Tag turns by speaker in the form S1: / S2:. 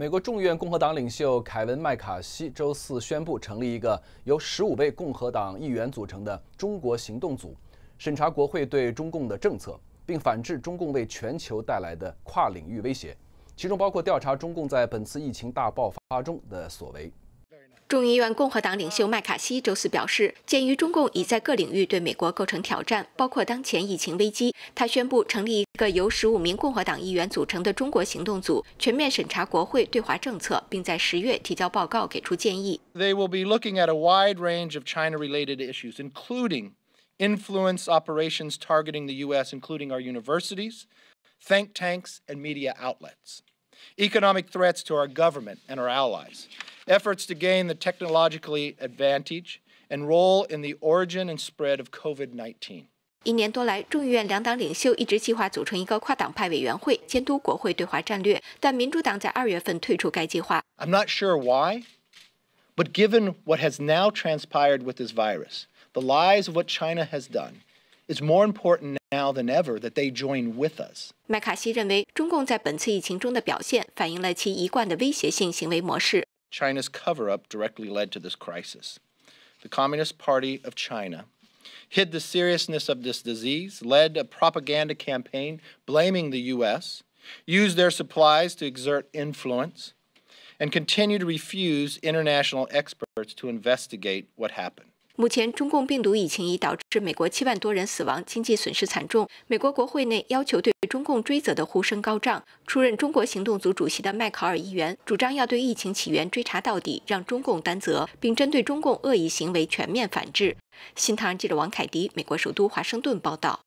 S1: 美国众院共和党领袖凯文·麦卡锡周四宣布成立一个由15位共和党议员组成的“中国行动组”，审查国会对中共的政策，并反制中共为全球带来的跨领域威胁，其中包括调查中共在本次疫情大爆发中的所为。
S2: 众议院共和党领袖麦卡锡周四表示，鉴于中共已在各领域对美国构成挑战，包括当前疫情危机，他宣布成立一个由十五名共和党议员组成的中国行动组，全面审查国会对华政策，并在十月提交报告，给出建议。
S3: They will be looking at a wide range of China-related issues, including influence operations targeting the U.S., including our universities, think tanks, and media outlets. economic threats to our government and our allies, efforts to gain the technologically advantage and role in the origin and spread of COVID-19.
S2: 一年多来，众议院两党领袖一直计划组成一个跨党派委员会，监督国会对华战略。但民主党在二月份退出该计划。
S3: I'm not sure why, but given what has now transpired with this virus, the lies of what China has done it's more important now than ever that they join with us.
S2: 麦卡锡认为，中共在本次疫情中的表现反映了其一贯的威胁性行为模式。
S3: China's cover-up directly led to this crisis. The Communist Party of China hid the seriousness of this disease, led a propaganda campaign blaming the U.S., used their supplies to exert influence, and continue to refuse international experts to investigate what happened.
S2: 目前，中共病毒疫情已导致美国七万多人死亡，经济损失惨重。美国国会内要求对中共追责的呼声高涨。出任中国行动组主席的迈考尔议员主张要对疫情起源追查到底，让中共担责，并针对中共恶意行为全面反制。新唐人记者王凯迪，美国首都华盛顿报道。